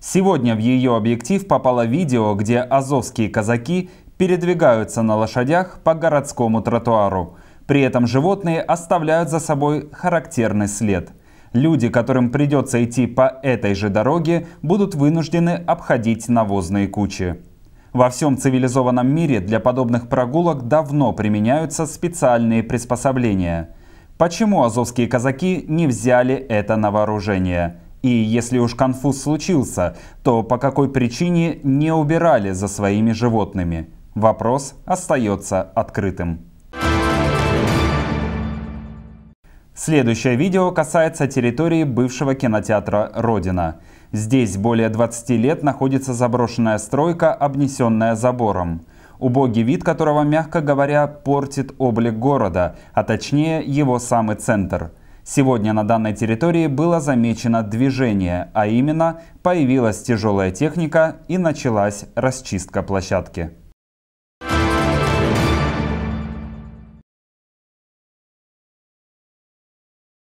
Сегодня в ее объектив попало видео, где азовские казаки передвигаются на лошадях по городскому тротуару. При этом животные оставляют за собой характерный след. Люди, которым придется идти по этой же дороге, будут вынуждены обходить навозные кучи. Во всем цивилизованном мире для подобных прогулок давно применяются специальные приспособления. Почему азовские казаки не взяли это на вооружение? И если уж конфуз случился, то по какой причине не убирали за своими животными? Вопрос остается открытым. Следующее видео касается территории бывшего кинотеатра «Родина». Здесь более 20 лет находится заброшенная стройка, обнесенная забором. Убогий вид которого, мягко говоря, портит облик города, а точнее его самый центр – Сегодня на данной территории было замечено движение, а именно появилась тяжелая техника и началась расчистка площадки.